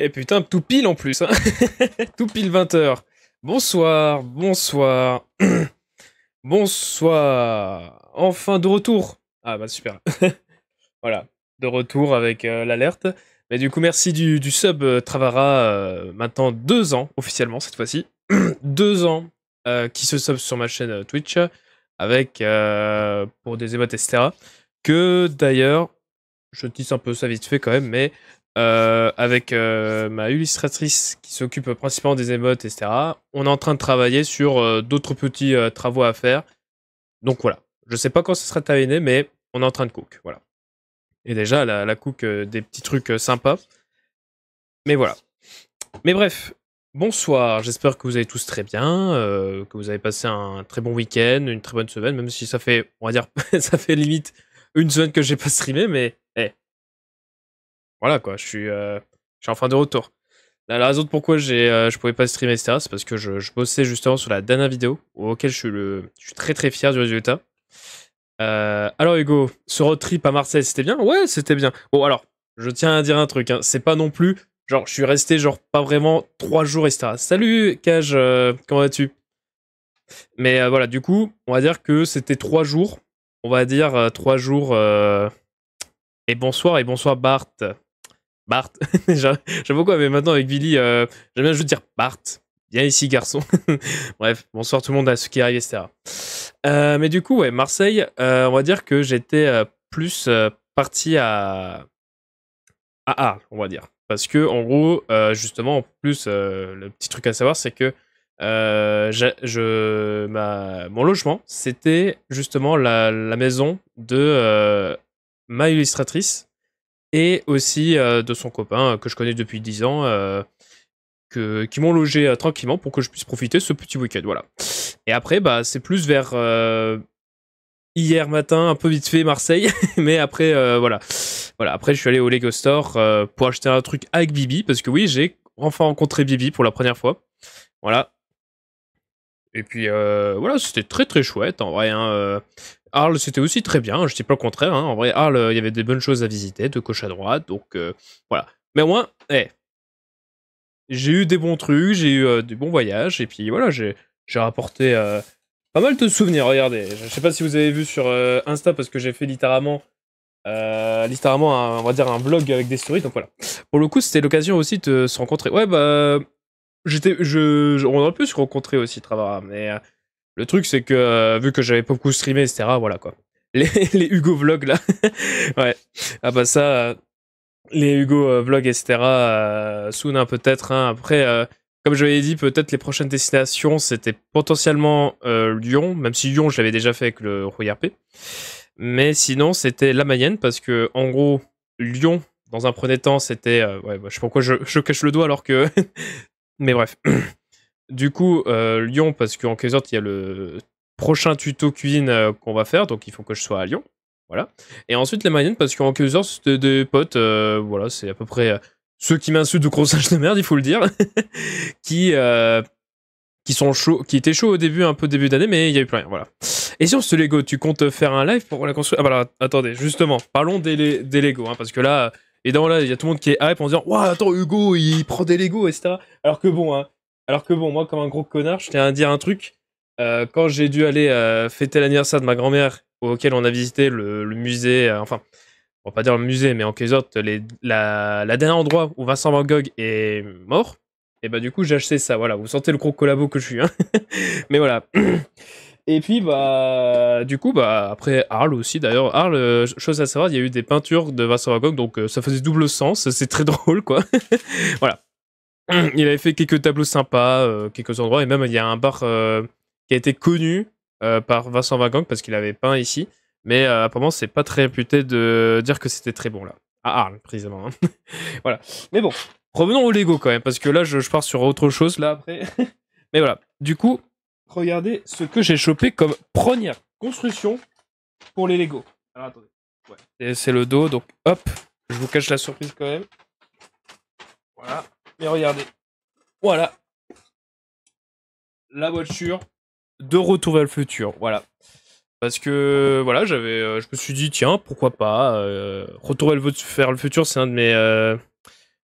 Et putain, tout pile en plus. Hein. tout pile 20h. Bonsoir, bonsoir. bonsoir. Enfin de retour. Ah bah super. voilà, de retour avec euh, l'alerte. Mais du coup, merci du, sub euh, Travara, euh, maintenant deux ans officiellement cette fois-ci. deux ans qui se sub sur ma chaîne Twitch avec pour des émotes, etc. Que d'ailleurs, je tisse un peu ça vite fait quand même, mais euh, avec euh, ma illustratrice qui s'occupe principalement des émotes, etc. On est en train de travailler sur euh, d'autres petits travaux à faire. Donc voilà. Je sais pas quand ce sera terminé, mais on est en train de cook. Voilà. Et déjà, la, cook des petits trucs sympas. Mais voilà. Mais bref, bonsoir. J'espère que vous allez tous très bien, que vous avez passé un très bon week-end, une très bonne semaine, même si ça fait, on va dire, ça fait limite une semaine que j'ai pas streamé, mais eh, voilà quoi, je suis, euh, je suis en fin de retour. La, raison pourquoi j'ai, euh, je pouvais pas streamer, etc., c'est parce que je, bossais justement sur la dernière vidéo, auquel je suis, le, suis très très fier du résultat. Euh, alors Hugo, ce road trip à Marseille, c'était bien Ouais, c'était bien. Bon alors, je tiens à dire un truc, hein, c'est pas non plus, genre je suis resté genre pas vraiment trois jours, etc. Salut Cage, comment vas-tu Mais voilà, du coup, on va dire que c'était trois jours, on va dire trois jours... et bonsoir et bonsoir Bart. Bart. j'avoue quoi, mais maintenant avec Billy, euh, j'aime bien juste dire Bart. Viens ici, garçon. Bref, bonsoir tout le monde à ceux qui arrivent, etc. Euh, mais du coup, ouais, Marseille, euh, on va dire que j'étais plus parti à... à Arles, on va dire. Parce que, en gros, justement, en plus, le petit truc à savoir, c'est que je, ma, mon logement, c'était justement la, la, maison de ma illustratrice et aussi euh, de son copain euh, que je connais depuis 10 ans. Euh, que, qui m'ont logé tranquillement pour que je puisse profiter ce petit week-end, voilà. Et après, bah, c'est plus vers hier matin, un peu vite fait Marseille, mais après voilà. Voilà, après je suis allé au Lego Store pour acheter un truc avec Bibi parce que oui, j'ai enfin rencontré Bibi pour la première fois. Voilà. Et puis voilà, c'était très très chouette en vrai. Hein, Arles, c'était aussi très bien, je dis pas le contraire. Hein. En vrai, Arles, il y avait des bonnes choses à visiter, de gauche à droite, donc euh, voilà. Mais au moins, eh, j'ai eu des bons trucs, j'ai eu du euh, des bons voyages, et puis voilà, j'ai rapporté euh, pas mal de souvenirs. Regardez, je sais pas si vous avez vu sur Insta, parce que j'ai fait littéralement, littéralement un, on va dire, un vlog avec des souris, donc voilà. Pour le coup, c'était l'occasion aussi de se rencontrer. Ouais, bah, j'étais, je, on aurait pu se rencontrer aussi, Travara, mais le truc, c'est que euh, vu que j'avais pas beaucoup streamé, etc., voilà quoi. Les, Hugo Vlogs là. ouais. Ah bah ça, euh, les Hugo euh, Vlogs, etc., euh, Soon hein, peut-être. Hein. Après, comme je l'avais dit, peut-être les prochaines destinations, c'était potentiellement Lyon, même si Lyon, je l'avais déjà fait avec le Rouy RP. Mais sinon, c'était la Mayenne, parce que en gros, Lyon, dans un premier temps, c'était. ouais, bah, je sais pourquoi je cache le doigt alors que. Mais bref. Du coup, euh, Lyon, parce qu'en quelque il y a le prochain tuto cuisine euh, qu'on va faire, donc il faut que je sois à Lyon. Voilà. Et ensuite, les Mayenne, parce qu'en quelque sorte, c'était des potes, euh, voilà, c'est à peu près ceux qui m'insultent de gros grossage de merde, il faut le dire, qui, qui, sont chauds, qui étaient chauds au début, un peu début d'année, mais il n'y a eu plus rien, voilà. Et sur ce Lego, tu comptes faire un live pour la construire Ah bah là, attendez, justement, parlons des, des Lego, hein, parce que là, et là, il y a tout le monde qui est hype en disant Waouh, attends, Hugo, il prend des Lego, etc. Alors que bon, hein, alors que bon, moi, comme un gros connard, je tiens à dire un truc. Euh, quand j'ai dû aller euh, fêter l'anniversaire de ma grand-mère, auquel on a visité le, musée, euh, enfin, on va pas dire le musée, mais en quelque sorte, la, dernière dernier endroit où Vincent Van Gogh est mort, et bah du coup, j'ai acheté ça. Voilà, vous sentez le gros collabo que je suis, hein mais voilà. Et puis, bah, du coup, bah, après Arles aussi, d'ailleurs, Arles, chose à savoir, il y a eu des peintures de Vincent Van Gogh, donc ça faisait double sens, c'est très drôle, quoi. voilà. il avait fait quelques tableaux sympas, euh, quelques endroits, et même il y a un bar euh, qui a été connu euh, par Vincent Gogh parce qu'il avait peint ici, mais apparemment c'est pas très réputé de dire que c'était très bon là, à Arles précisément. Hein. voilà. Mais bon, revenons au Lego quand même, parce que là je, pars sur autre chose là après. mais voilà, du coup, regardez ce que j'ai chopé comme première construction pour les Lego. Alors attendez, c'est le dos, donc hop, je vous cache la surprise quand même. Voilà. Mais regardez. Voilà. La voiture de retour vers le futur. Voilà. Parce que voilà, j'avais, euh, je me suis dit tiens pourquoi pas euh, Retour vers le futur, c'est un de mes, euh,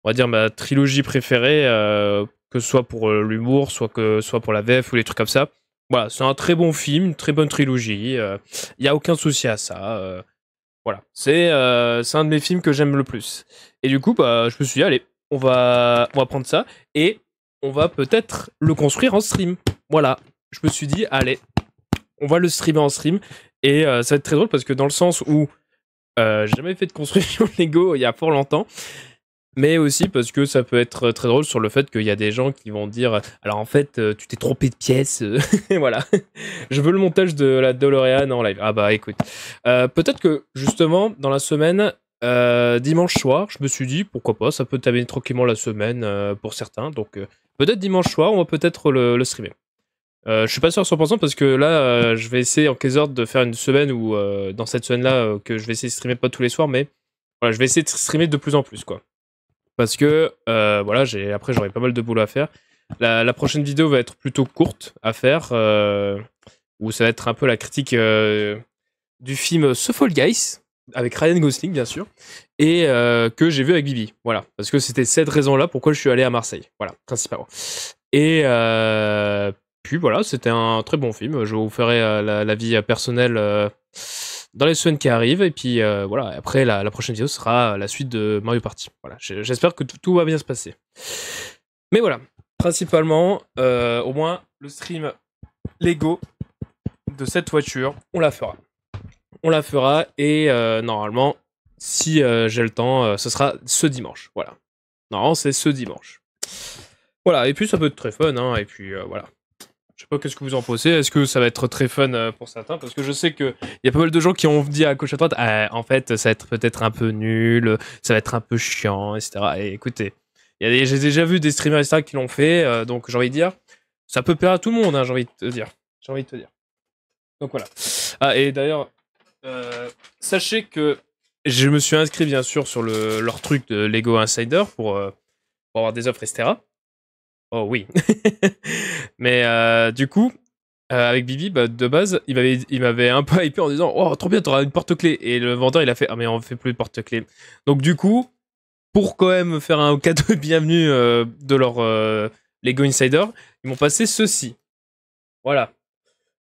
on va dire ma trilogie préférée, que ce soit pour l'humour, soit que soit pour la VF ou les trucs comme ça. Voilà, c'est un très bon film, une très bonne trilogie. Il n'y a aucun souci à ça. voilà, c'est c'est un de mes films que j'aime le plus. Et du coup, bah, je me suis dit allez, on va, on va prendre ça et on va peut-être le construire en stream. Voilà. Je me suis dit, allez, on va le streamer en stream. Et euh, ça va être très drôle parce que dans le sens où euh, j'ai jamais fait de construction Lego il y a fort longtemps. Mais aussi parce que ça peut être très drôle sur le fait qu'il y a des gens qui vont dire Alors en fait, euh, tu t'es trompé de pièce. voilà. Je veux le montage de la DeLorean en live. Ah bah écoute. peut-être que justement, dans la semaine, euh, dimanche soir, je me suis dit pourquoi pas, ça peut terminer tranquillement la semaine euh, pour certains. Donc euh, peut-être dimanche soir, on va peut-être le, streamer. je suis pas sûr à 100% parce que là, je vais essayer en 15 heures de faire une semaine où, dans cette semaine-là, que je vais essayer de streamer pas tous les soirs, mais je vais essayer de streamer de plus en plus quoi. Parce que voilà, j'ai après j'aurai pas mal de boulot à faire. La, prochaine vidéo va être plutôt courte à faire, où ça va être un peu la critique du film The Guys avec Ryan Gosling, bien sûr, et euh, que j'ai vu avec Bibi. Voilà, parce que c'était cette raison-là pourquoi je suis allé à Marseille. Voilà, principalement. Et euh, puis voilà, c'était un très bon film. Je vous ferai euh, la, vie personnelle dans les semaines qui arrivent. Et puis voilà, après, la, prochaine vidéo sera la suite de Mario Party. Voilà, j'espère que tout, tout, va bien se passer. Mais voilà, principalement, au moins, le stream Lego de cette voiture, on la fera on la fera et euh, normalement, si euh, j'ai le temps, euh, ce sera ce dimanche. Voilà. Normalement, c'est ce dimanche. Voilà, et puis ça peut être très fun, hein, et puis voilà. Je sais pas qu'est-ce que vous en pensez. Est-ce que ça va être très fun pour certains Parce que je sais qu'il y a pas mal de gens qui ont dit à gauche à droite «Ah, en fait, ça va être peut-être un peu nul, ça va être un peu chiant, etc. Et écoutez, j'ai déjà vu des streamers etc., qui l'ont fait, donc j'ai envie de dire, ça peut plaire à tout le monde, hein, j'ai envie de te dire. J'ai envie de te dire. Donc voilà. Ah, et d'ailleurs, euh, sachez que je me suis inscrit bien sûr sur leur truc de Lego Insider pour, euh, avoir des offres, etc. Oh oui. Mais euh, du coup, avec Bibi, bah, de base, il m'avait, un peu hypé en disant Oh, trop bien, t'auras une porte clé Et le vendeur, il a fait Ah, mais on fait plus de porte-clés. Donc, du coup, pour quand même faire un cadeau de bienvenue de leur Lego Insider, ils m'ont passé ceci. Voilà.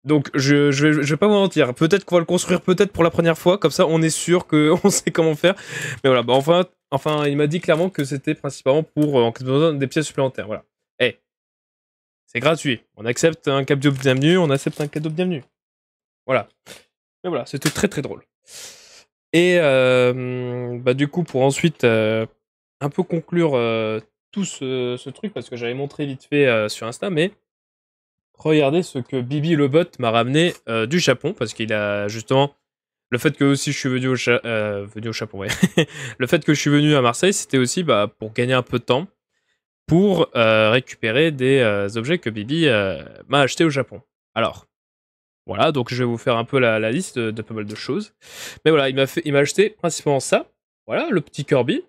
Donc je, je, vais, pas vous mentir, peut-être qu'on va le construire peut-être pour la première fois, comme ça on est sûr que on sait comment faire. Mais voilà, bah enfin, enfin il m'a dit clairement que c'était principalement pour euh, des pièces supplémentaires. Voilà. Eh, c'est gratuit. On accepte un cadeau de bienvenue, on accepte un cadeau de bienvenue. Voilà. Mais voilà, c'était très très drôle. Et euh, bah, du coup, pour ensuite euh, un peu conclure tout ce, ce, truc, parce que j'avais montré vite fait sur Insta, mais Regardez ce que Bibi le bot m'a ramené euh, du Japon, parce qu'il a justement le fait que aussi je suis venu au, euh, venu au Japon, le fait que je suis venu à Marseille, c'était aussi bah, pour gagner un peu de temps, pour euh, récupérer des objets que Bibi m'a acheté au Japon. Alors, voilà, donc je vais vous faire un peu la, liste de, pas mal de choses. Mais voilà, il m'a fait, il m'a acheté principalement ça. Voilà, le petit Kirby.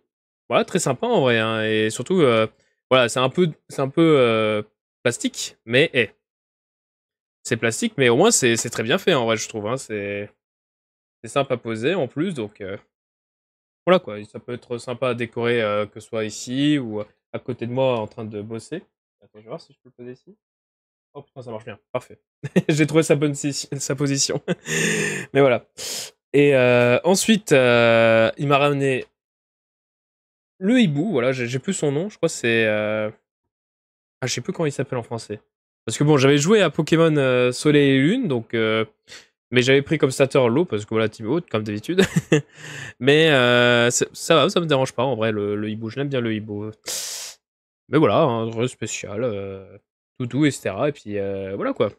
Voilà, très sympa en vrai. Hein, et surtout, voilà, c'est un peu, c'est un peu plastique, mais c'est plastique, mais au moins c'est très bien fait en vrai, je trouve. Hein. C'est sympa à poser en plus, donc euh, voilà quoi. Ça peut être sympa à décorer, euh, que ce soit ici ou euh, à côté de moi en train de bosser. Attends, je vais voir si je peux le poser ici. Oh putain, ça marche bien, parfait. J'ai trouvé sa bonne sa position. mais voilà. Et ensuite, il m'a ramené le hibou. Voilà, j'ai plus son nom. Je crois que c'est. Ah, je sais plus comment il s'appelle en français. Parce que bon, j'avais joué à Pokémon euh, Soleil et Lune, donc. Euh, mais j'avais pris comme starter l'eau parce que voilà, team comme d'habitude. mais euh, ça va, ça me dérange pas en vrai, le, hibou. Je l'aime bien le hibou. Mais voilà, un drôle spécial, doux, etc. Et puis voilà quoi.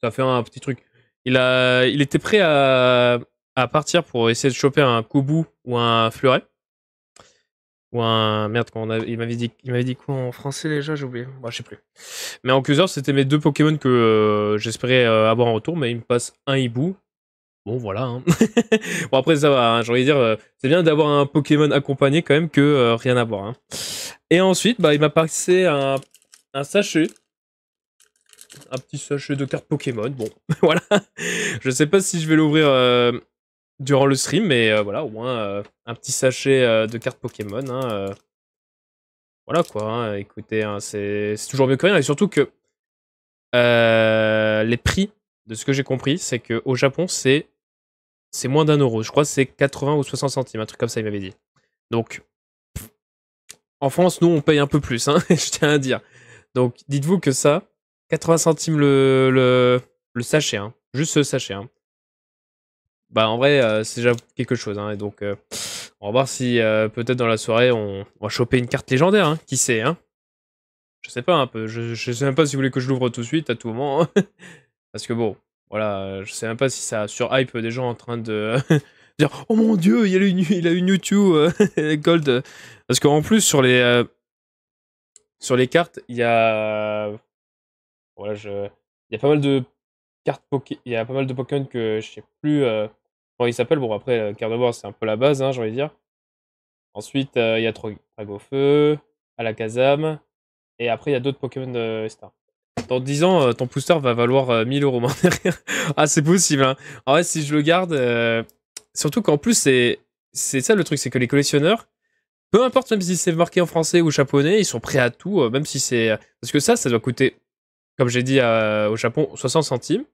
Ça fait un petit truc. Il, a, il était prêt à, partir pour essayer de choper un Kobu ou un Fleuret ou un merde qu'on il m'avait dit il m'avait dit quoi en français déjà j'ai oublié moi bah, je sais plus mais en heures c'était mes deux Pokémon que euh, j'espérais euh, avoir en retour mais il me passe un hibou bon voilà hein. bon après ça va hein, j'ai envie de dire euh, c'est bien d'avoir un Pokémon accompagné quand même que rien à voir hein. et ensuite bah il m'a passé un, un sachet un petit sachet de cartes Pokémon bon voilà je sais pas si je vais l'ouvrir durant le stream, mais euh, voilà, au moins euh, un petit sachet euh, de cartes Pokémon. Hein, voilà quoi, hein, écoutez, hein, c'est toujours mieux que rien. Et surtout que les prix, de ce que j'ai compris, c'est qu'au Japon, c'est moins d'un euro. Je crois que c'est 80 ou 60 centimes, un truc comme ça, il m'avait dit. Donc, en France, nous, on paye un peu plus, hein, je tiens à dire. Donc, dites-vous que ça, 80 centimes le, le, le sachet, juste ce sachet bah en vrai, euh, c'est déjà quelque chose. Hein, et donc, euh, on va voir si euh, peut-être dans la soirée, on, va choper une carte légendaire. Hein, qui sait, hein Je sais pas un peu. Je, sais même pas si vous voulez que je l'ouvre tout de suite, à tout moment. Hein. Parce que bon, voilà, je sais même pas si ça sur hype des gens en train de dire Oh mon dieu, il a une, il a une YouTube Gold. Parce qu'en plus, sur les, sur les cartes, il y a. Voilà, je. Il y a pas mal de cartes Poké. Il y a pas mal de Pokémon que je sais plus il s'appelle Bon, après, euh, Carnivore, c'est un peu la base, hein, j'ai envie de dire. Ensuite, euh, il y a la casam et après, il y a d'autres Pokémon star Dans 10 ans, euh, ton booster va valoir 1000 euros. ah, c'est possible. Hein. En vrai, si je le garde, surtout qu'en plus, c'est ça le truc, c'est que les collectionneurs, peu importe même si c'est marqué en français ou japonais, ils sont prêts à tout, même si c'est. Parce que ça, ça doit coûter, comme j'ai dit au Japon, 60 centimes.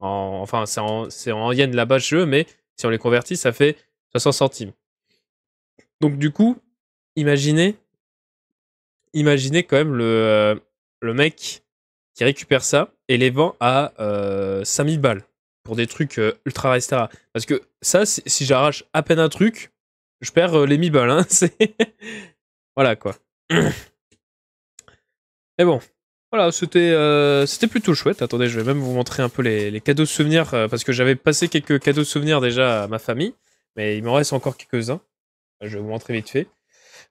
En... Enfin, c'est en, en yens là-bas je veux mais si on les convertit, ça fait 60 centimes. Donc du coup, imaginez, imaginez quand même le, euh, le mec qui récupère ça et les vend à 5000 euh, balles pour des trucs euh, ultra Parce que ça, si, j'arrache à peine un truc, je perds les 1000 balles. Hein, voilà quoi. Mais bon, voilà, c'était euh, c'était plutôt chouette. Attendez, je vais même vous montrer un peu les, les cadeaux souvenirs euh, parce que j'avais passé quelques cadeaux de souvenirs déjà à ma famille, mais il m'en reste encore quelques-uns. Je vais vous montrer vite fait.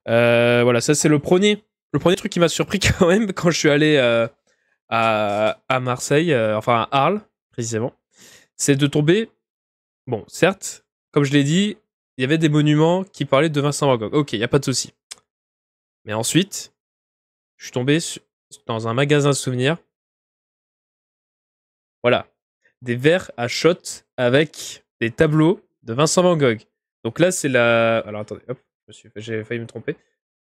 Euh, voilà, ça c'est le premier le premier truc qui m'a surpris quand même quand je suis allé à, à, Marseille, enfin à Arles précisément, c'est de tomber. Bon, certes, comme je l'ai dit, il y avait des monuments qui parlaient de Vincent Van Gogh. Ok, il n'y a pas de souci. Mais ensuite, je suis tombé sur dans un magasin de souvenirs. Voilà. Des verres à shot avec des tableaux de Vincent Van Gogh. Donc là, c'est la. Alors attendez, hop, j'ai failli me tromper.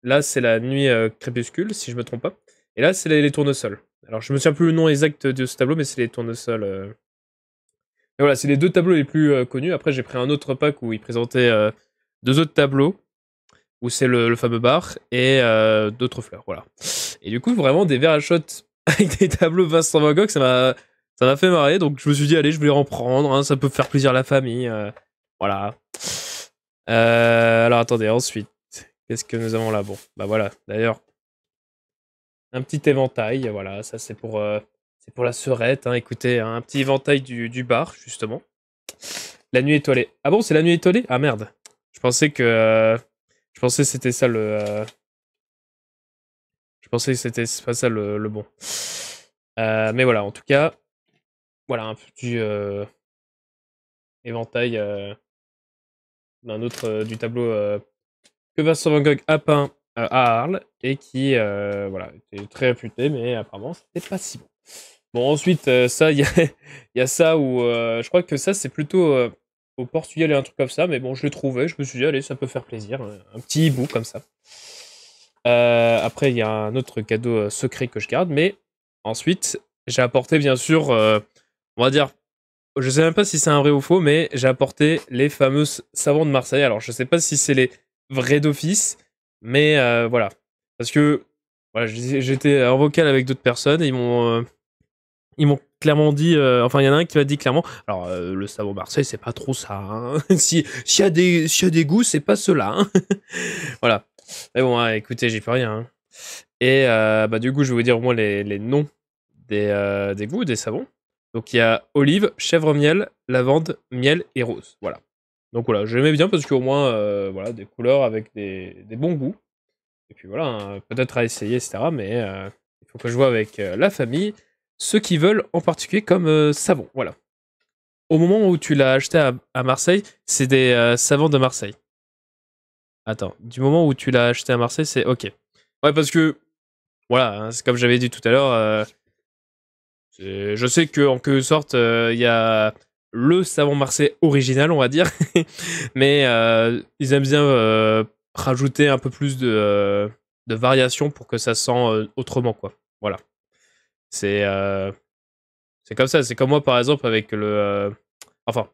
Là, c'est la nuit euh, crépuscule, si je me trompe pas. Et là, c'est les, tournesols. Alors, je me souviens plus le nom exact de ce tableau, mais c'est les tournesols. Euh. Et voilà, c'est les deux tableaux les plus euh, connus. Après, j'ai pris un autre pack où il présentait deux autres tableaux, où c'est le, fameux bar, et d'autres fleurs. Voilà. Et du coup, vraiment des verres à shot avec des tableaux Vincent Van Gogh, ça m'a ça m'a fait marrer. Donc je me suis dit, allez, je vais en prendre. Hein, ça peut faire plaisir à la famille. Euh, voilà. Euh, alors attendez, ensuite, qu'est-ce que nous avons là Bon, bah voilà. D'ailleurs, un petit éventail. Voilà, ça c'est pour euh, c'est pour la serette. Hein, écoutez, hein, un petit éventail du, du, bar justement. La nuit étoilée. Ah bon, c'est la nuit étoilée Ah merde. Je pensais que je pensais que c'était ça le je pensais que c'était pas ça le, bon. Euh, mais voilà, en tout cas, voilà un petit euh, éventail euh, d'un autre du tableau que Vincent Van Gogh a peint à Arles et qui voilà était très réputé, mais apparemment c'était pas si bon. Bon ensuite ça il y a, ça où je crois que ça c'est plutôt au Portugal et un truc comme ça, mais bon je l'ai trouvé, je me suis dit allez ça peut faire plaisir, un petit bout, comme ça. Euh, après, il y a un autre cadeau euh, secret que je garde, mais ensuite, j'ai apporté bien sûr, euh, on va dire, je sais même pas si c'est un vrai ou faux, mais j'ai apporté les fameux savons de Marseille. Alors, je sais pas si c'est les vrais d'office, mais voilà. Parce que voilà, j'étais en vocal avec d'autres personnes, et ils m'ont. ils m'ont clairement dit, enfin il y en a un qui m'a dit clairement, alors le savon Marseille c'est pas trop ça, hein. s'il y, a des, si y a des goûts c'est pas cela. Hein. voilà, mais bon, hein, écoutez, j'y peux rien. Hein. Et euh, bah, du coup, je vais vous dire au moins les, les noms des, euh, des goûts, des savons. Donc il y a olive, chèvre miel, lavande, miel et rose. Voilà. Donc voilà, j'aimais bien parce qu'au moins, euh, voilà, des couleurs avec des, des bons goûts. Et puis voilà, hein, peut-être à essayer, etc. Mais il faut que je vois avec la famille ceux qui veulent en particulier comme savon. Voilà. Au moment où tu l'as acheté à, Marseille, c'est des savons de Marseille. Attends, du moment où tu l'as acheté à Marseille, c'est ok. Ouais, parce que, voilà, hein, c'est comme j'avais dit tout à l'heure, euh, je sais que en quelque sorte, euh, il y a le savon Marseille original, on va dire, mais euh, ils aiment bien rajouter un peu plus de, de variations pour que ça sent autrement, quoi. Voilà. C'est c'est comme ça, c'est comme moi, par exemple, avec le. enfin,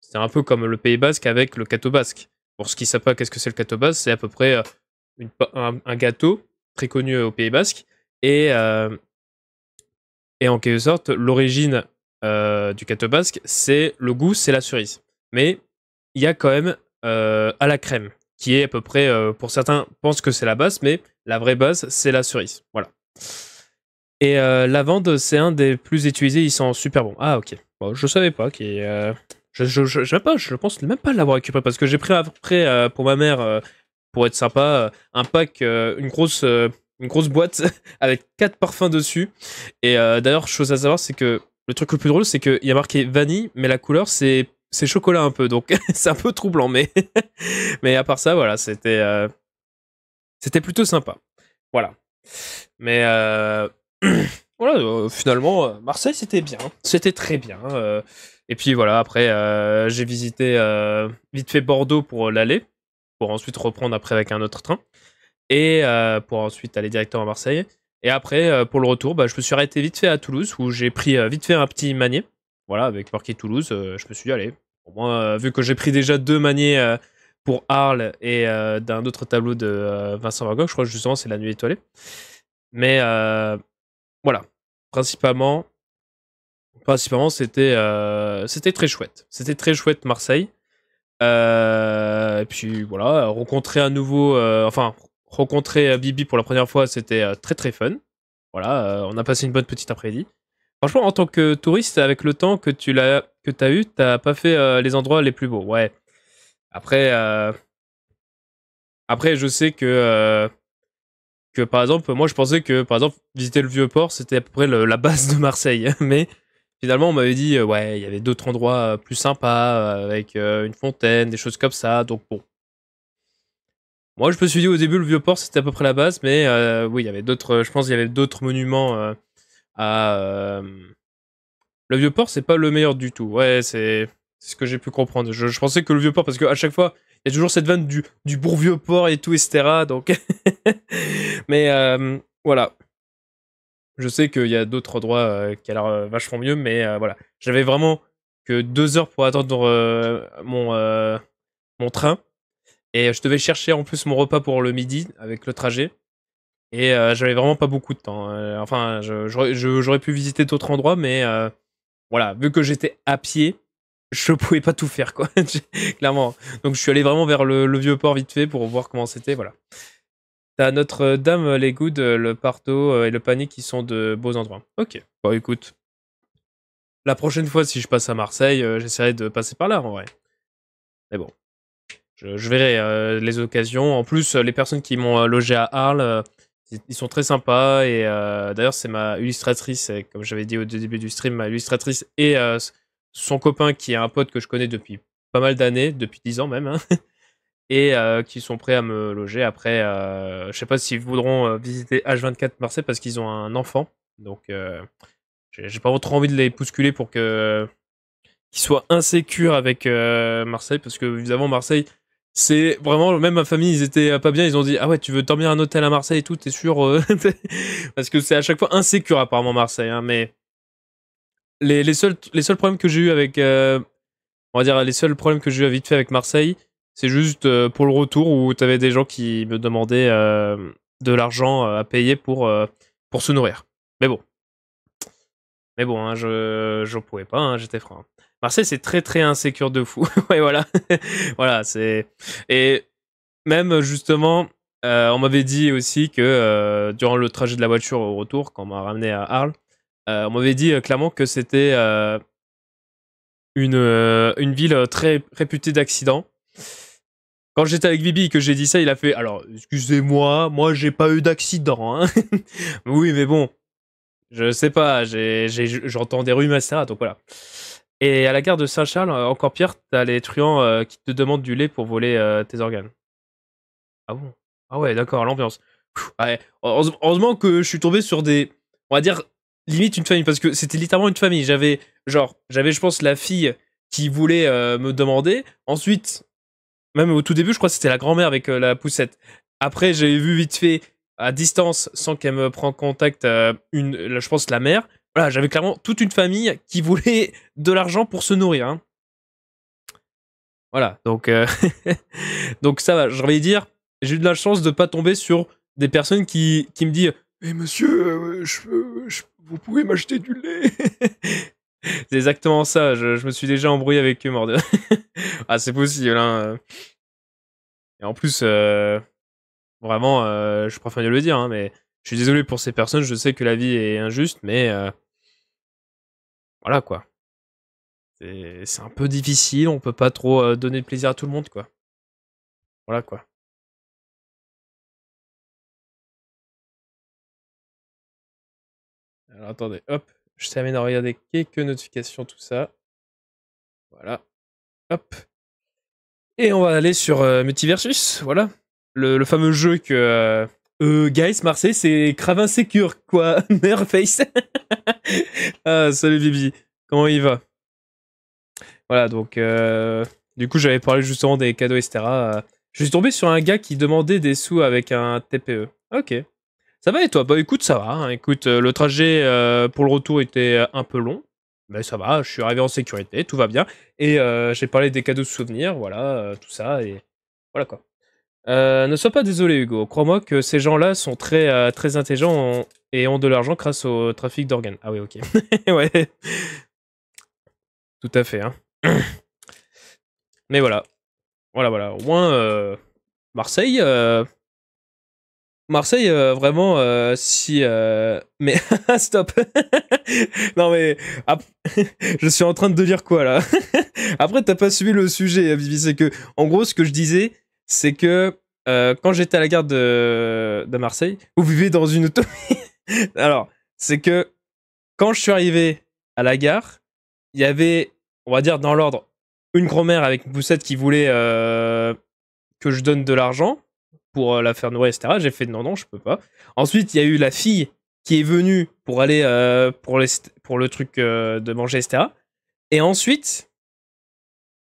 c'est un peu comme le Pays Basque avec le Cateau Basque. Pour ceux qui ne savent pas qu'est-ce que c'est le cateau c'est à peu près euh, un, gâteau très connu euh, au Pays Basque. Euh, et, en quelque sorte, l'origine du gâteau basque, c'est le goût, c'est la cerise. Mais il y a quand même à la crème, qui est à peu près, pour certains pensent que c'est la base, mais la vraie base, c'est la cerise. Voilà. Et la lavande, c'est un des plus utilisés, ils sont super bons. Ah ok, je je savais pas qu'il je, je, je, pas, je pense même pas l'avoir récupéré parce que j'ai pris après euh, pour ma mère, euh, pour être sympa, euh, un pack, une grosse. une grosse boîte avec quatre parfums dessus. Et d'ailleurs, chose à savoir, c'est que le truc le plus drôle, c'est qu'il y a marqué vanille, mais la couleur, c'est chocolat un peu, donc c'est un peu troublant, mais, mais à part ça, voilà, c'était c'était plutôt sympa. Voilà. Mais voilà, euh, finalement, euh, Marseille, c'était bien. C'était très bien. Euh. et puis voilà, après, j'ai visité vite fait Bordeaux pour l'aller, pour ensuite reprendre après avec un autre train, et pour ensuite aller directement à Marseille. Et après, pour le retour, bah, je me suis arrêté vite fait à Toulouse, où j'ai pris vite fait un petit manier. Voilà, avec marqué Toulouse, je me suis dit, allez, au moins, vu que j'ai pris déjà deux maniers pour Arles et d'un autre tableau de Vincent Van Gogh, je crois que justement c'est La Nuit étoilée. Mais voilà, principalement, principalement c'était euh, c'était très chouette. C'était très chouette Marseille. Euh, et puis voilà, rencontrer à nouveau, euh, enfin rencontrer Bibi pour la première fois, c'était très très fun. Voilà, on a passé une bonne petite après-midi. Franchement, en tant que touriste, avec le temps que tu l'as que t'as eu, t'as pas fait les endroits les plus beaux. Ouais. Après, après, je sais que que par exemple, moi je pensais que par exemple visiter le vieux port c'était à peu près la base de Marseille, mais finalement on m'avait dit euh, ouais il y avait d'autres endroits euh, plus sympas euh, avec une fontaine, des choses comme ça, donc bon. Moi je me suis dit au début le vieux port c'était à peu près la base, mais oui il y avait d'autres, je pense il y avait d'autres monuments à. Le vieux port c'est pas le meilleur du tout, ouais c'est ce que j'ai pu comprendre. Je, je pensais que le vieux port parce que à chaque fois y a toujours cette vanne du, du bourvieux port et tout, etc. Donc, mais euh, voilà. Je sais qu'il y a d'autres endroits euh, qui a l'air euh, vachement mieux, mais voilà. J'avais vraiment que deux heures pour attendre mon, mon train. Et je devais chercher en plus mon repas pour le midi avec le trajet. Et j'avais vraiment pas beaucoup de temps. enfin, j'aurais pu visiter d'autres endroits, mais voilà, vu que j'étais à pied, je pouvais pas tout faire, quoi, clairement. Donc je suis allé vraiment vers le, vieux port vite fait pour voir comment c'était, voilà. T'as Notre-Dame, euh, euh, les Goudes, euh, le Pardo et le Panier qui sont de beaux endroits. Ok, bon écoute. La prochaine fois, si je passe à Marseille, j'essaierai de passer par là, en vrai. Mais bon, je, verrai les occasions. En plus, les personnes qui m'ont logé à Arles, ils sont très sympas. Et d'ailleurs, c'est ma illustratrice, comme j'avais dit au début du stream, ma illustratrice et son copain qui est un pote que je connais depuis pas mal d'années, depuis 10 ans même, hein, et euh, qui sont prêts à me loger. Après, euh, je sais pas s'ils voudront euh, visiter H24 Marseille parce qu'ils ont un enfant. Donc, j'ai pas trop envie de les pousculer pour que qu'ils soient insécures avec Marseille parce que évidemment Marseille. C'est vraiment, même ma famille, ils étaient pas bien. Ils ont dit Ah ouais, tu veux dormir un hôtel à Marseille et tout, t'es sûr Parce que c'est à chaque fois insécure, apparemment, Marseille. Hein, mais les, seuls, problèmes que j'ai eu avec. Euh, on va dire, les seuls problèmes que j'ai vite fait avec Marseille, c'est juste euh, pour le retour où t'avais des gens qui me demandaient euh, de l'argent à payer pour, pour se nourrir. Mais bon. Mais bon, hein, je pouvais pas, hein, j'étais franc. Marseille, c'est très très insécure de fou. voilà. voilà, c'est. Et même justement, on m'avait dit aussi que durant le trajet de la voiture au retour, quand on m'a ramené à Arles, euh, on m'avait dit euh, clairement que c'était euh, une, une ville très réputée d'accidents. Quand j'étais avec Bibi et que j'ai dit ça, il a fait Alors, excusez-moi, moi, j'ai pas eu d'accident. Hein. oui, mais bon, je sais pas, j'entends des rumeurs, etc. Donc voilà. Et à la gare de Saint-Charles, encore pire, t'as les truands qui te demandent du lait pour voler tes organes. Ah bon Ah ouais, d'accord, l'ambiance. Heureusement que je suis tombé sur des, on va dire, limite une famille parce que c'était littéralement une famille. J'avais genre j'avais je pense la fille qui voulait euh, me demander. Ensuite, même au tout début, je crois que c'était la grand-mère avec euh, la poussette. Après, j'avais vu vite fait à distance sans qu'elle me prenne contact euh, une je pense la mère. Voilà, j'avais clairement toute une famille qui voulait de l'argent pour se nourrir. Hein. Voilà, donc donc ça va, vais dire j'ai eu de la chance de pas tomber sur des personnes qui, qui me disent Mais eh, monsieur, je, je vous pouvez m'acheter du lait C'est exactement ça, je, je, me suis déjà embrouillé avec eux, mordeur. ah, c'est possible, hein. Et en plus, euh, vraiment, euh, je préfère mieux le dire, hein, mais je suis désolé pour ces personnes, je sais que la vie est injuste, mais euh, voilà quoi. C'est un peu difficile, on peut pas trop donner de plaisir à tout le monde, quoi. Voilà quoi. attendez, hop, je termine à regarder quelques notifications, tout ça. Voilà. Hop. Et on va aller sur euh, Multiversus, voilà. Le, fameux jeu que... Euh, euh guys, Marseille, c'est Cravin Secure, quoi. Nerface. ah, salut Bibi. Comment il va Voilà, donc... Euh, du coup, j'avais parlé justement des cadeaux, etc. Je suis tombé sur un gars qui demandait des sous avec un TPE. Ok. Ça va et toi Bah écoute, ça va. Hein. Écoute, euh, le trajet euh, pour le retour était euh, un peu long, mais ça va, je suis arrivé en sécurité, tout va bien. Et j'ai parlé des cadeaux de souvenirs, voilà, tout ça, et voilà quoi. ne sois pas désolé Hugo, crois-moi que ces gens-là sont très, très intelligents et ont de l'argent grâce au trafic d'organes. Ah oui, ok. ouais. Tout à fait, hein. Mais voilà. Voilà, voilà. Au moins, Marseille, Marseille, euh, vraiment, euh, si. Euh, mais stop Non, mais. je suis en train de dire quoi, là Après, t'as pas suivi le sujet, Vivi. C'est que, en gros, ce que je disais, c'est que quand j'étais à la gare de... Marseille, vous vivez dans une auto... Alors, c'est que quand je suis arrivé à la gare, il y avait, on va dire, dans l'ordre, une grand-mère avec une poussette qui voulait que je donne de l'argent pour euh, la faire nourrir, etc. J'ai fait non, non, je peux pas. Ensuite, il y a eu la fille qui est venue pour aller euh, pour, le truc euh, de manger, etc. Et ensuite,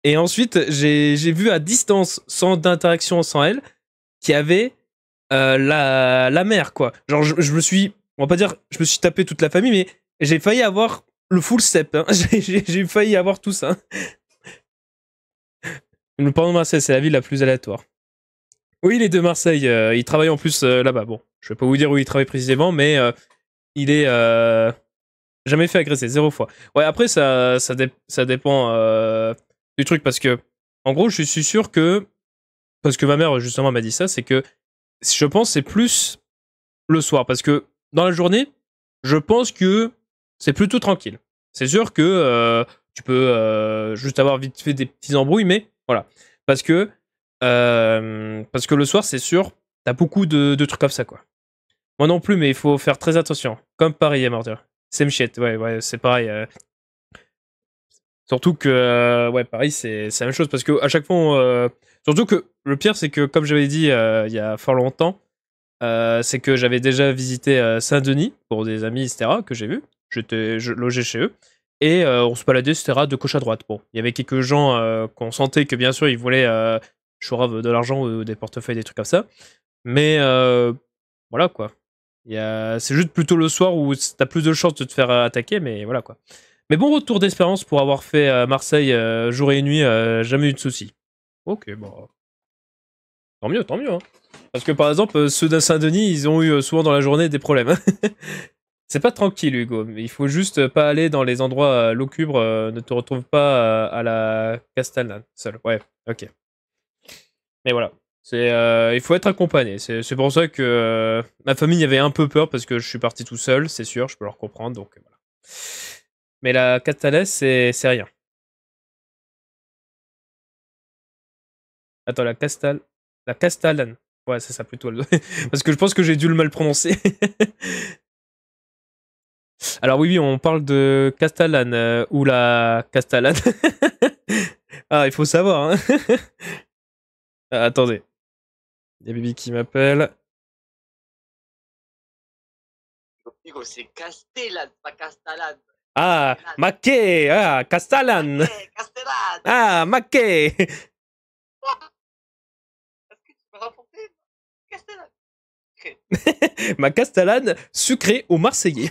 et ensuite j'ai vu à distance, sans d'interaction, sans elle, qu'il y avait la, la mère, quoi. Genre, je, me suis, on va pas dire, je me suis tapé toute la famille, mais j'ai failli avoir le full step. Hein. j'ai failli avoir tout ça. Pendant ma c'est la ville la plus aléatoire. Oui, il est de Marseille. Euh, il travaille en plus euh, là-bas. Bon, je vais pas vous dire où il travaille précisément, mais euh, il est jamais fait agresser, zéro fois. Ouais, après ça, ça, ça dépend du truc parce que, en gros, je suis sûr que parce que ma mère justement m'a dit ça, c'est que je pense c'est plus le soir parce que dans la journée, je pense que c'est plutôt tranquille. C'est sûr que tu peux juste avoir vite fait des petits embrouilles, mais voilà, parce que euh, parce que le soir, c'est sûr, t'as beaucoup de, trucs comme ça, quoi. Moi non plus, mais il faut faire très attention. Comme pareil, à C'est Same shit, ouais, ouais, c'est pareil. Euh. Surtout que, euh, ouais, Paris, c'est la même chose. Parce que à chaque fois, surtout que le pire, c'est que, comme j'avais dit il y a fort longtemps, c'est que j'avais déjà visité Saint-Denis pour des amis, etc., que j'ai vu. J'étais logé chez eux. Et on se baladait, etc., de gauche à droite. Bon, il y avait quelques gens qu'on sentait que, bien sûr, ils voulaient chourave de l'argent ou euh, des portefeuilles, des trucs comme ça. Mais euh, voilà quoi. C'est juste plutôt le soir où t'as plus de chances de te faire euh, attaquer, mais voilà quoi. Mais bon retour d'espérance pour avoir fait Marseille jour et nuit, jamais eu de soucis. Ok, bon. Bah. Tant mieux, tant mieux. Hein. Parce que par exemple, ceux d'un Saint-Denis, ils ont eu souvent dans la journée des problèmes. C'est pas tranquille, Hugo. Il faut juste pas aller dans les endroits locubres. ne te retrouve pas à la Castellane seul. Ouais, ok. Mais voilà. C'est, euh, il faut être accompagné. C'est, pour ça que euh, ma famille avait un peu peur parce que je suis parti tout seul, c'est sûr, je peux leur comprendre. Donc voilà. Mais la Castalès, c'est, rien. Attends, la Castal. La Castalane Ouais, c'est ça plutôt. parce que je pense que j'ai dû le mal prononcer. Alors oui, oui, on parle de Castalane, euh, ou la Castalane. ah, il faut savoir. Hein. Ah, attendez. Il y a Bibi qui m'appelle. C'est Castellan, pas Castellan. Ah, Maquet, ah, Castellan. Ah, Maquet. Est-ce que tu peux Castellan Ma Castellane sucrée au Marseillais.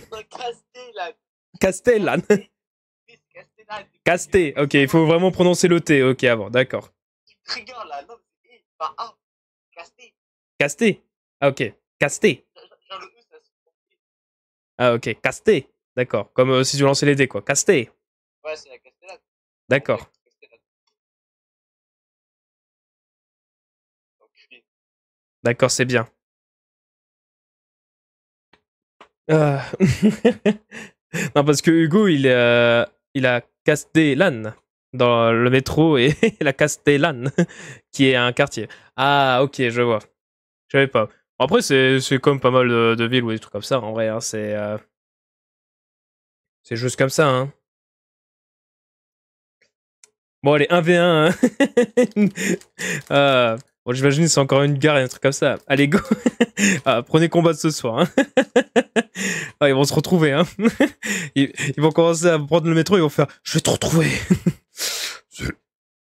Castellan. Castellan. Casté, ok, il faut vraiment prononcer le T, ok, avant, d'accord. Tu là, non bah, ah, casté. Casté Ah, ok. Casté. Ah, ok. Casté. D'accord. Comme euh, si tu lançais les dés, quoi. Casté. Ouais, c'est la castellade. D'accord. D'accord, c'est bien. Ah. non, parce que Hugo, il, euh, il a casté l'âne dans le métro et la Castellane, qui est un quartier. Ah, ok, je vois. Je savais pas. Après, c'est comme pas mal de, villes ou des trucs comme ça, en vrai. Hein. c'est euh, c'est juste comme ça. Hein. Bon, allez, 1v1. Hein. Ah. J'imagine que Bon, j'imagine c'est encore une gare et un truc comme ça. Allez, go ah, Prenez combat ce soir. Hein. Ah, ils vont se retrouver. Hein. Ils, ils, vont commencer à prendre le métro, et ils vont faire « Je vais te retrouver !»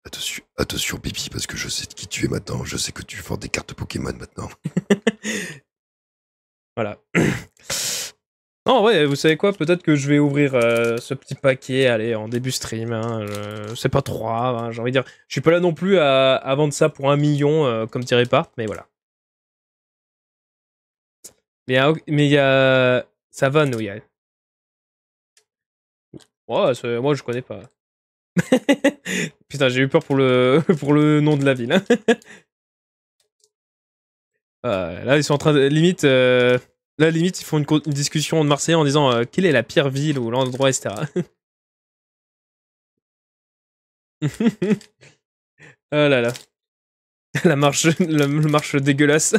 Attention, attention, Bibi, parce que je sais de qui tu es maintenant. Je sais que tu vends des cartes Pokémon maintenant. voilà. Non, ouais, vous savez quoi Peut-être que je vais ouvrir euh, ce petit paquet, allez, en début stream. Hein. je... C'est pas trop hein, j'ai envie de dire. Je suis pas là non plus à, vendre ça pour un million euh, comme tiré Part, mais voilà. Mais il y a. Ça va, nous, y moi, je connais pas. Putain, j'ai eu peur pour le, pour le nom de la ville. Hein. Ah, là, ils sont en train de. Limite. Euh, limite, ils font une, discussion de Marseillais en disant euh, quelle est la pire ville ou l'endroit, etc. oh là là. La marche, marche dégueulasse.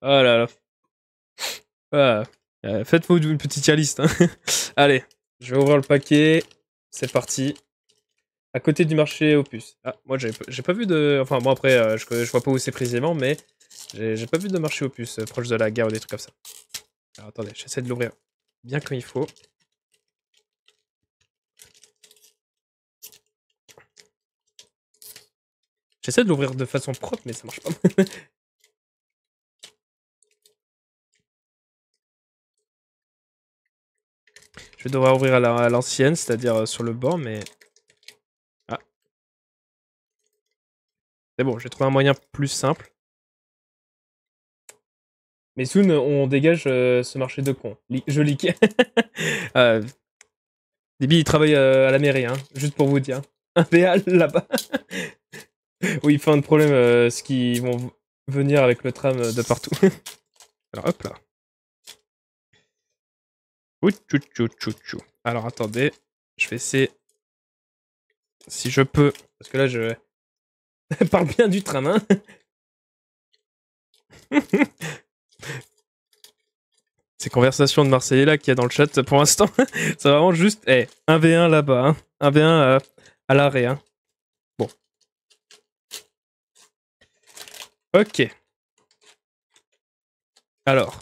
oh là là. Ah, euh, faites-vous une petite tier hein. Allez, je vais ouvrir le paquet. C'est parti. À côté du marché Opus. Ah, moi j'ai pas vu de... Enfin, bon, après, euh, je, vois pas où c'est précisément, mais j'ai pas vu de marché Opus euh, proche de la gare ou des trucs comme ça. Alors attendez, j'essaie de l'ouvrir bien comme il faut. J'essaie de l'ouvrir de façon propre, mais ça marche pas. je vais devoir ouvrir à l'ancienne, c'est-à-dire euh, sur le bord, mais Mais bon, j'ai trouvé un moyen plus simple. Mais soon, on dégage euh, ce marché de cons. Je lis. euh, il travaille euh, à la mairie, hein, juste pour vous dire. Un PA là-bas. oui, fait un problème, euh, ce qu'ils vont venir avec le tram de partout. Alors, hop là. Alors, attendez. Je vais essayer. Si je peux. Parce que là, je elle Parle bien du train, hein Ces conversations de Marseillais là qu'il y a dans le chat pour l'instant, c'est vraiment juste Eh, 1v1 là-bas, hein. 1v1 euh, à l'arrêt. Hein. Bon. Ok. Alors,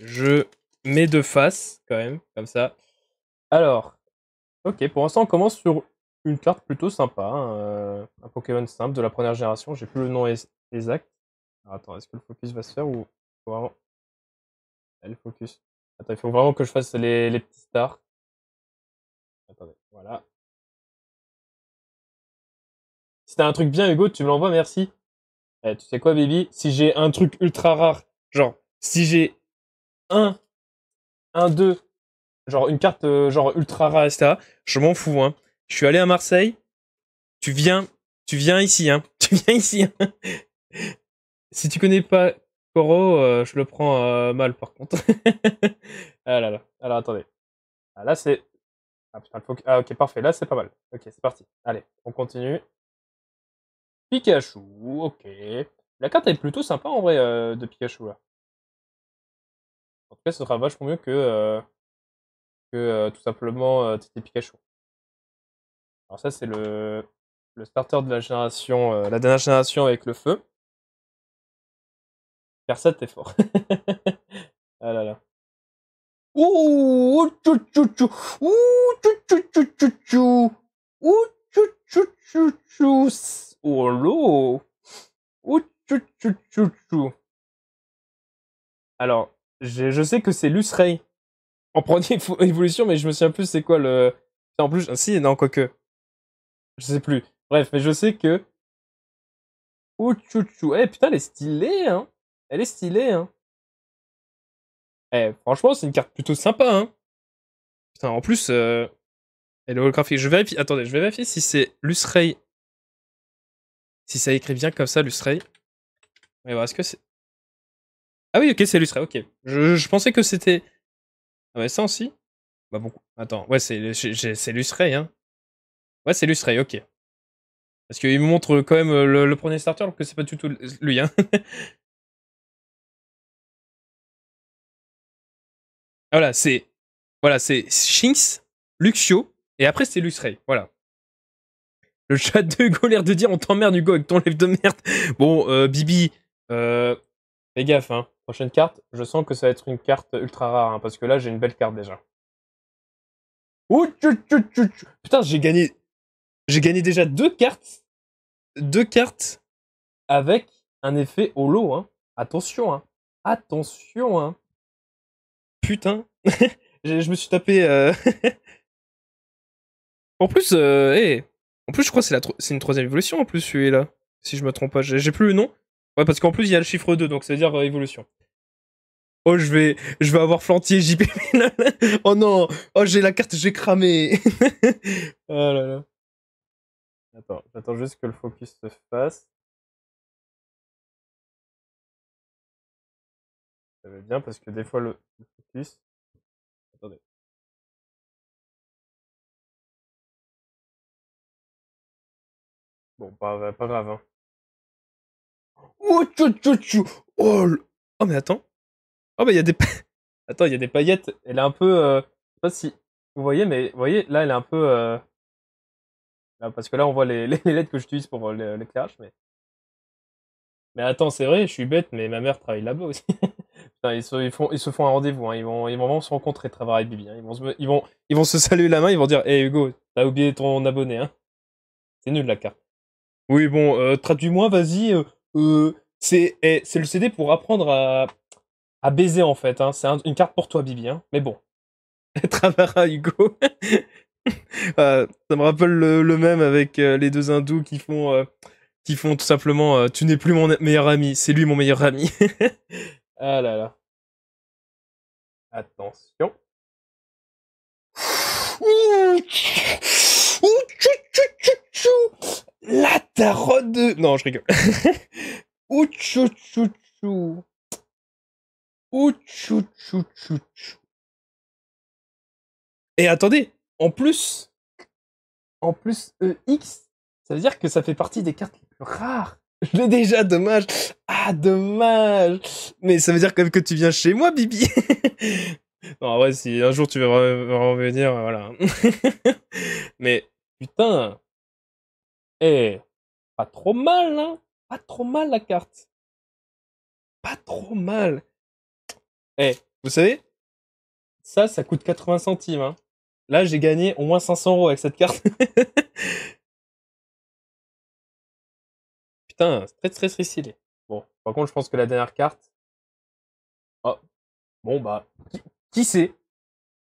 je mets de face quand même, comme ça. Alors, ok, pour l'instant on commence sur une carte plutôt sympa, hein, euh, un Pokémon simple de la première génération, j'ai plus le nom exact. attends, est-ce que le focus va se faire ou faut eh, le focus. Attends, il faut vraiment que je fasse les, les petits stars. Attendez, voilà. Si t'as un truc bien, Hugo, tu me l'envoies, merci. Eh, tu sais quoi, baby Si j'ai un truc ultra rare, genre, si j'ai un, un, deux, genre une carte euh, genre ultra rare, etc., je m'en fous, hein. Je suis allé à Marseille. Tu viens, tu viens ici, hein. Tu viens ici. Hein. si tu connais pas Coro, euh, je le prends euh, mal par contre. ah là là. Alors attendez. Ah, là c'est. Ah putain, faut... ah ok, parfait. Là c'est pas mal. Ok, c'est parti. Allez, on continue. Pikachu, ok. La carte est plutôt sympa en vrai euh, de Pikachu là. En tout cas, ce sera vachement mieux que, que tout simplement Titi Pikachu. Alors ça, c'est le, le starter de la génération, euh, la dernière génération avec le feu. Car ça, t'es fort. ah là là. Ouh, tchou tchou tchou. Ouh, tchou tchou tchou tchou. Ouh, tchou tchou tchou tchou. Oh l'eau. Ouh, tchou tchou tchou tchou. Alors, je, je sais que c'est Lucray en première évolution, mais je me souviens plus c'est quoi le. En plus, si, non, quoique. Je sais plus. Bref, mais je sais que. chou. Eh putain, elle est stylée, hein. Elle est stylée, hein. Eh, franchement, c'est une carte plutôt sympa, hein. Putain, en plus, euh, elle est holographique. Je vérifie. Attendez, je vais vérifier si c'est Lusray. Si ça écrit bien comme ça, On Mais bon, est-ce que c'est. Ah oui, ok, c'est Lusray, ok. Je, pensais que c'était. Ah, ouais, ça aussi. Bah bon, attends, ouais, c'est Lusray, hein. Ouais, c'est Lustrey, ok. Parce qu'il me montre quand même euh, le, premier starter, parce que c'est pas du tout lui, hein. voilà, c'est... Voilà, c'est Shinx, Luxio, et après c'est Lustrey, voilà. Le chat de Hugo l'air de dire on t'emmerde Hugo avec ton lève de merde. Bon, euh, Bibi, euh, fais gaffe, hein. Prochaine carte, je sens que ça va être une carte ultra rare, hein, parce que là j'ai une belle carte déjà. Ouh, Putain, j'ai gagné j'ai gagné déjà deux cartes. Deux cartes avec un effet holo. Hein. Attention, hein. Attention, hein. Putain. je, me suis tapé. Euh. en plus, euh, en plus, je crois que c'est, la une troisième évolution en plus, celui-là. Si je me trompe pas, j'ai, plus le nom. Ouais, parce qu'en plus, il y a le chiffre 2, donc ça veut dire euh, évolution. Oh, je vais, je vais avoir flantier JP. oh non, oh, j'ai la carte, j'ai cramé. oh là là. Attends, j'attends juste que le focus se fasse. Ça va bien parce que des fois le, focus. Attendez. Bon, pas, pas grave. Hein. Oh, oh, oh, mais attends. Oh, bah, il y a des. attends, il y a des paillettes. Elle est un peu. Euh, je sais pas si. Vous voyez, mais vous voyez, là, elle est un peu. Euh, Là, bah, parce que là, on voit les, les, lettres que j'utilise pour l'éclairage. Mais... mais attends, c'est vrai, je suis bête, mais ma mère travaille là-bas aussi. ils, se, ils, font, se font un rendez-vous. Hein. Ils, vont, vraiment se rencontrer, Trevor et Bibi. Hein. Ils, vont se, saluer la main. Ils vont dire Hé Hugo, t'as oublié ton abonné. Hein. C'est nul la carte. Oui, bon, euh, traduis-moi, vas-y. Euh, euh, eh, c'est le CD pour apprendre à, baiser en fait. Hein. C'est une carte pour toi, Bibi. Hein. Mais bon. Travara Hugo. Euh, ça me rappelle le, même avec euh, les deux hindous qui font, euh, qui font tout simplement Tu n'es plus mon meilleur ami, c'est lui mon meilleur ami. ah là là. Attention. La tarot de... Non, je rigole. Ouchouchouchou. Et attendez, en plus, en plus EX, ça veut dire que ça fait partie des cartes les plus rares. Je l'ai déjà, dommage. Ah, dommage. Mais ça veut dire quand même que tu viens chez moi, Bibi. non, en si un jour tu veux revenir, euh, voilà. Mais putain. Eh, pas trop mal, hein. Pas trop mal la carte. Pas trop mal. Eh, vous savez, ça, ça coûte 80 centimes. Hein. Là, j'ai gagné au moins 500 euros avec cette carte. Putain, c'est très très très stylé. Bon, par contre, je pense que la dernière carte. Oh, bon bah, qui, c'est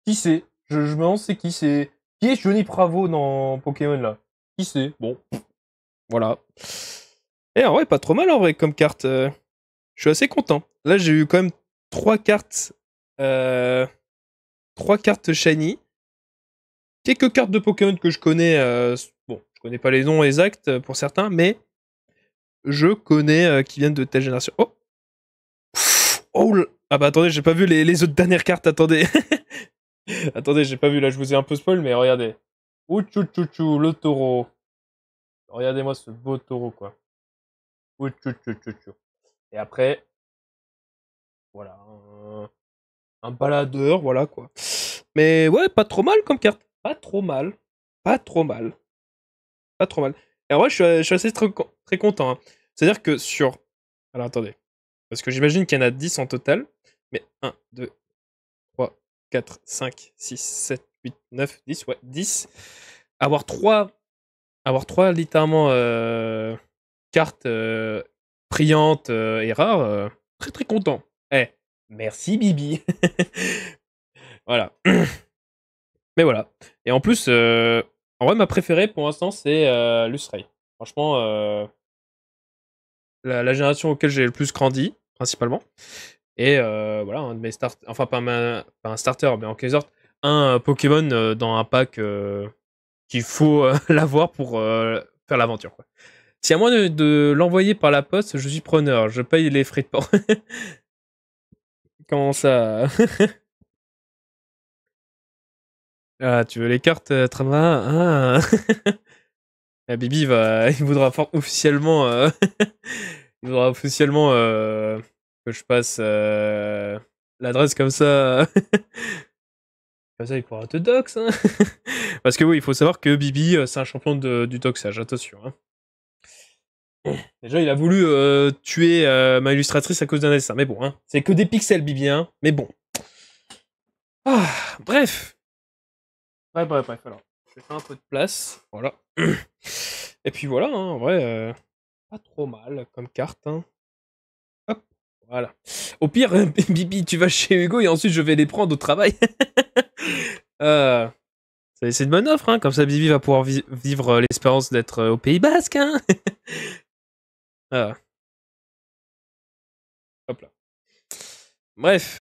Qui c'est je, me lance, c'est qui c'est Qui est Johnny Bravo dans Pokémon là Qui c'est Bon, voilà. Et eh, en vrai, pas trop mal en vrai comme carte. Euh. je suis assez content. Là, j'ai eu quand même trois cartes. Euh, trois cartes shiny quelques cartes de Pokémon que je connais. Euh, bon, je connais pas les noms exacts euh, pour certains, mais je connais euh, qui viennent de telle génération. Oh Oh Ah bah attendez, j'ai pas vu les, autres dernières cartes, attendez. attendez, j'ai pas vu, là je vous ai un peu spoil, mais regardez. tchou, le taureau. Regardez-moi ce beau taureau, quoi. tchou. Et après, voilà, un baladeur, voilà, quoi. Mais ouais, pas trop mal comme carte. Pas trop mal. Pas trop mal. Pas trop mal. Et en vrai, je suis, assez très, content. Hein. C'est-à-dire que sur. Alors attendez. Parce que j'imagine qu'il y en a 10 en total. Mais 1, 2, 3, 4, 5, 6, 7, 8, 9, 10. Ouais, 10. Avoir 3. Avoir 3 littéralement euh, cartes priantes euh, euh, et rares. très très content. Eh, merci Bibi. voilà. Mais voilà. Et en plus, euh, en vrai, ma préférée pour l'instant, c'est euh, Franchement, euh, la, génération auquel j'ai le plus grandi, principalement. Et euh, voilà, un de mes starters, enfin pas, un starter, mais en quelque sorte, un Pokémon dans un pack qu'il faut l'avoir pour faire l'aventure. Si à moi de, de l'envoyer par la poste, je suis preneur, je paye les frais de port. Comment ça Ah, tu veux les cartes, euh, Trama ah. Bibi va, euh, il voudra officiellement, il voudra officiellement que je passe euh, l'adresse comme ça. comme ça, il pourra te dox. Hein. Parce que oui, il faut savoir que Bibi, c'est un champion de... du doxage. Attention. Hein. Déjà, il a voulu tuer ma illustratrice à cause d'un dessin. Mais bon, hein. c'est que des pixels, Bibi. Mais bon. Ah, bref. Ouais, bref, bref, alors. Je vais un peu de place. Voilà. Et puis voilà, hein, en vrai, euh, pas trop mal comme carte. Hein. Hop, voilà. Au pire, Bibi, tu vas chez Hugo et ensuite je vais les prendre au travail. Euh, c'est une bonne offre, hein. comme ça Bibi va pouvoir vivre euh, l'espérance d'être au Pays Basque. Hein ah. Hop là. Bref.